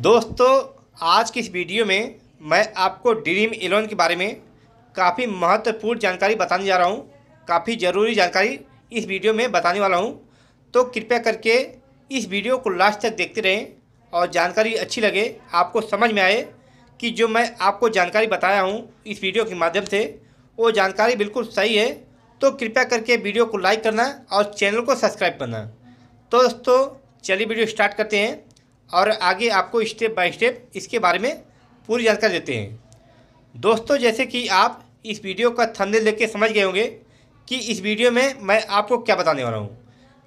दोस्तों आज की इस वीडियो में मैं आपको ड्रीम इलेवन के बारे में काफ़ी महत्वपूर्ण जानकारी बताने जा रहा हूँ काफ़ी ज़रूरी जानकारी इस वीडियो में बताने वाला हूँ तो कृपया करके इस वीडियो को लास्ट तक देखते रहें और जानकारी अच्छी लगे आपको समझ में आए कि जो मैं आपको जानकारी बताया हूँ इस वीडियो के माध्यम से वो जानकारी बिल्कुल सही है तो कृपया करके वीडियो को लाइक करना और चैनल को सब्सक्राइब करना तो दोस्तों चलिए वीडियो स्टार्ट करते हैं और आगे आपको स्टेप बाय स्टेप इसके बारे में पूरी जानकारी देते हैं दोस्तों जैसे कि आप इस वीडियो का थंबनेल देख के समझ गए होंगे कि इस वीडियो में मैं आपको क्या बताने वाला हूँ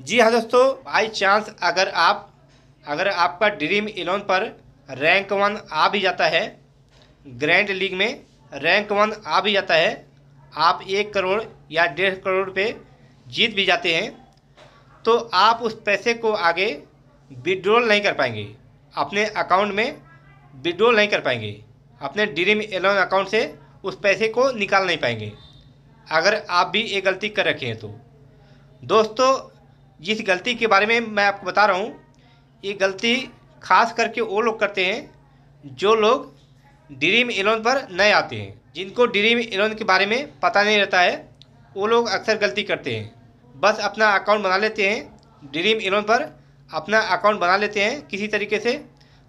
जी हाँ दोस्तों बाई चांस अगर आप अगर आपका ड्रीम इलेवन पर रैंक वन आ भी जाता है ग्रैंड लीग में रैंक वन आ भी जाता है आप एक करोड़ या डेढ़ करोड़ पे जीत भी जाते हैं तो आप उस पैसे को आगे विड्रॉल नहीं कर पाएंगे अपने अकाउंट में विड्रॉल नहीं कर पाएंगे अपने ड्रीम एलोन अकाउंट से उस पैसे को निकाल नहीं पाएंगे अगर आप भी ये गलती कर रखे हैं तो दोस्तों जिस गलती के बारे में मैं आपको बता रहा हूँ ये गलती खास करके वो लोग करते हैं जो लोग ड्रीम एलोन पर नए आते हैं जिनको ड्रीम एलोन के बारे में पता नहीं रहता है वो लोग अक्सर गलती करते हैं बस अपना अकाउंट बना लेते हैं ड्रीम एलोन पर अपना अकाउंट बना लेते हैं किसी तरीके से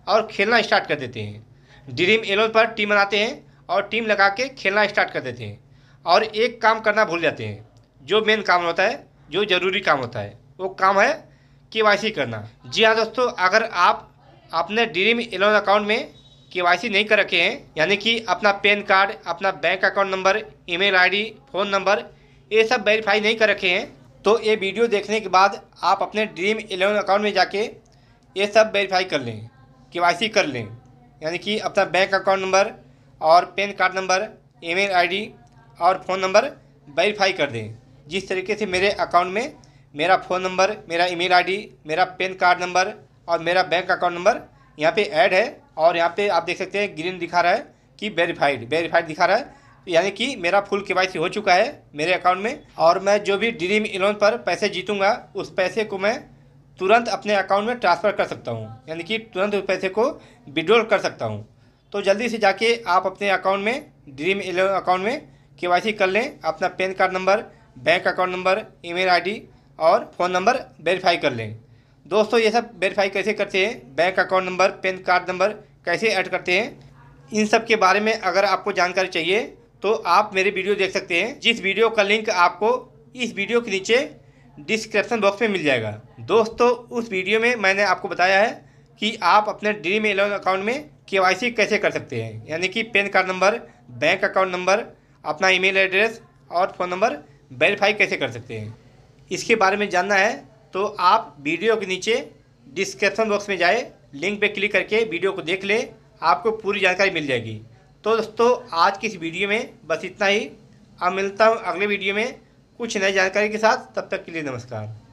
और खेलना स्टार्ट कर देते हैं ड्रीम एलेवन पर टीम बनाते हैं और टीम लगा के खेलना स्टार्ट कर देते हैं और एक काम करना भूल जाते हैं जो मेन काम होता है जो ज़रूरी काम होता है वो काम है के करना जी हाँ दोस्तों अगर आप अपने ड्रीम एलेवन अकाउंट में के नहीं कर रखे हैं यानी कि अपना पैन कार्ड अपना bank account number email ID phone number ये सब वेरीफाई नहीं कर रखे हैं तो ये वीडियो देखने के बाद आप अपने ड्रीम इलेवन अकाउंट में जाके ये सब वेरीफाई कर लें के कर लें यानी कि अपना बैंक अकाउंट नंबर और PAN card number email ID और फ़ोन नंबर वेरीफाई कर दें जिस तरीके से मेरे अकाउंट में मेरा फ़ोन नंबर मेरा ईमेल आईडी मेरा पैन कार्ड नंबर और मेरा बैंक अकाउंट नंबर यहाँ पे ऐड है और यहाँ पे आप देख सकते हैं ग्रीन दिखा रहा है कि वेरीफाइड वेरीफाइड दिखा रहा है यानी कि मेरा फुल के हो चुका है मेरे अकाउंट में और मैं जो भी ड्रीम इलेवन पर पैसे जीतूंगा उस पैसे को मैं तुरंत अपने अकाउंट में ट्रांसफ़र कर सकता हूँ यानी कि तुरंत उस पैसे को विड्रॉल कर सकता हूँ तो जल्दी से जाके आप अपने अकाउंट में ड्रीम इलेवन अकाउंट में के कर लें अपना PAN card number bank account number email और फ़ोन नंबर वेरीफाई कर लें दोस्तों ये सब वेरीफाई कैसे करते हैं bank account number PAN card number कैसे ऐड करते हैं इन सब के बारे में अगर आपको जानकारी चाहिए तो आप मेरे वीडियो देख सकते हैं जिस वीडियो का लिंक आपको इस वीडियो के नीचे डिस्क्रिप्शन बॉक्स में मिल जाएगा दोस्तों उस वीडियो में मैंने आपको बताया है कि आप अपने ड्रीम एलेवन अकाउंट में के कैसे कर सकते हैं यानी कि PAN card number bank account number अपना ई एड्रेस और फ़ोन नंबर वेरीफाई कैसे कर सकते हैं इसके बारे में जानना है तो आप वीडियो के नीचे डिस्क्रिप्शन बॉक्स में जाए लिंक पे क्लिक करके वीडियो को देख ले आपको पूरी जानकारी मिल जाएगी तो दोस्तों आज की इस वीडियो में बस इतना ही अब मिलता हूँ अगले वीडियो में कुछ नई जानकारी के साथ तब तक के लिए नमस्कार